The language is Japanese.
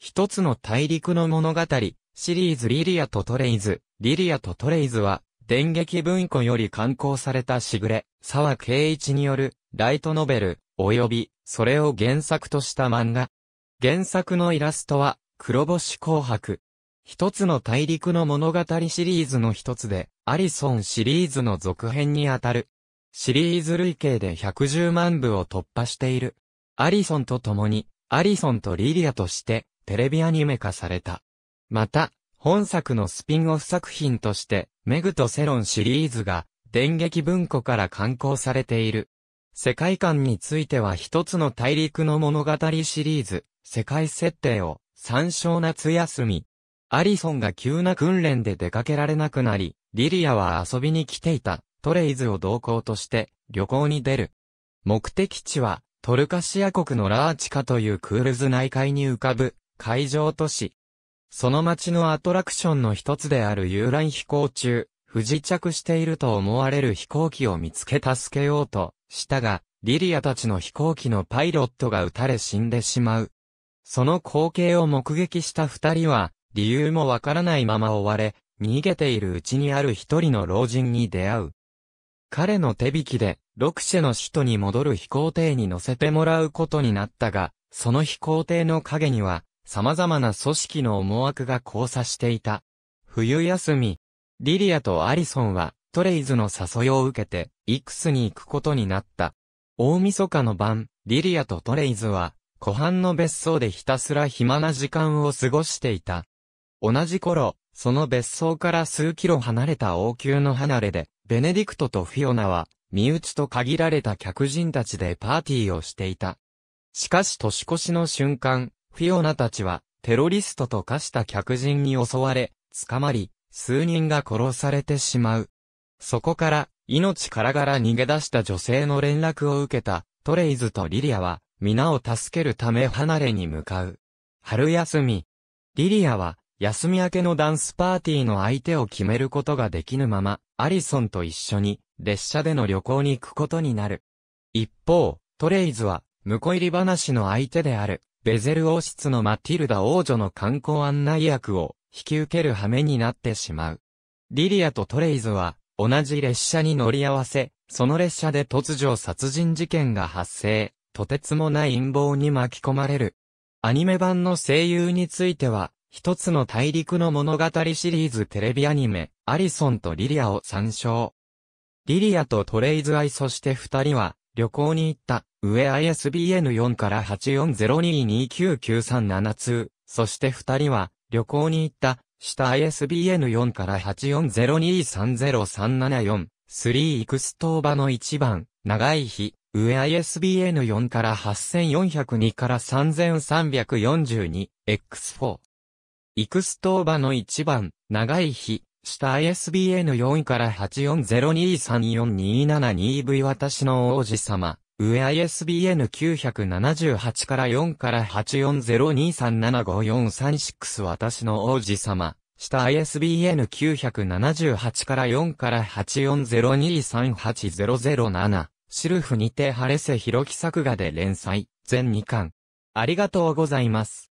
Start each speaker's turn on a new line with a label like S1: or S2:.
S1: 一つの大陸の物語、シリーズリリアとトレイズ、リリアとトレイズは、電撃文庫より刊行されたしぐれ、沢圭一による、ライトノベル、及び、それを原作とした漫画。原作のイラストは、黒星紅白。一つの大陸の物語シリーズの一つで、アリソンシリーズの続編にあたる。シリーズ累計で110万部を突破している。アリソンと共に、アリソンとリリアとして、テレビアニメ化された。また、本作のスピンオフ作品として、メグとセロンシリーズが、電撃文庫から刊行されている。世界観については一つの大陸の物語シリーズ、世界設定を、参照夏休み。アリソンが急な訓練で出かけられなくなり、リリアは遊びに来ていた、トレイズを同行として、旅行に出る。目的地は、トルカシア国のラーチカというクールズ内海に浮かぶ、海上都市。その街のアトラクションの一つである遊覧飛行中、不時着していると思われる飛行機を見つけ助けようとしたが、リリアたちの飛行機のパイロットが撃たれ死んでしまう。その光景を目撃した二人は、理由もわからないまま追われ、逃げているうちにある一人の老人に出会う。彼の手引きで、ロクシェの首都に戻る飛行艇に乗せてもらうことになったが、その飛行艇の影には、様々な組織の思惑が交差していた。冬休み、リリアとアリソンはトレイズの誘いを受けて、イクスに行くことになった。大晦日の晩、リリアとトレイズは、湖畔の別荘でひたすら暇な時間を過ごしていた。同じ頃、その別荘から数キロ離れた王宮の離れで、ベネディクトとフィオナは、身内と限られた客人たちでパーティーをしていた。しかし年越しの瞬間、フィオナたちは、テロリストと化した客人に襲われ、捕まり、数人が殺されてしまう。そこから、命からがら逃げ出した女性の連絡を受けた、トレイズとリリアは、皆を助けるため離れに向かう。春休み。リリアは、休み明けのダンスパーティーの相手を決めることができぬまま、アリソンと一緒に、列車での旅行に行くことになる。一方、トレイズは、婿入り話の相手である、ベゼル王室のマティルダ王女の観光案内役を引き受ける羽目になってしまう。リリアとトレイズは同じ列車に乗り合わせ、その列車で突如殺人事件が発生、とてつもない陰謀に巻き込まれる。アニメ版の声優については、一つの大陸の物語シリーズテレビアニメ、アリソンとリリアを参照。リリアとトレイズ愛そして二人は、旅行に行った。上 ISBN4 から8402299372通、そして二人は旅行に行った、下 ISBN4 から8402303743、ーイクストーバの一番、長い日、上 ISBN4 から8402から 3342X4。イクストーバの一番、長い日、下 ISBN4 から8 4 0 2 3 4 2 7 2 v 私の王子様。上 ISBN 978から4から8 4 0 2 3 7 5 4 3 6私の王子様。下 ISBN 978から4から840238007。シルフにて晴レセヒロキ作画で連載。全2巻。ありがとうございます。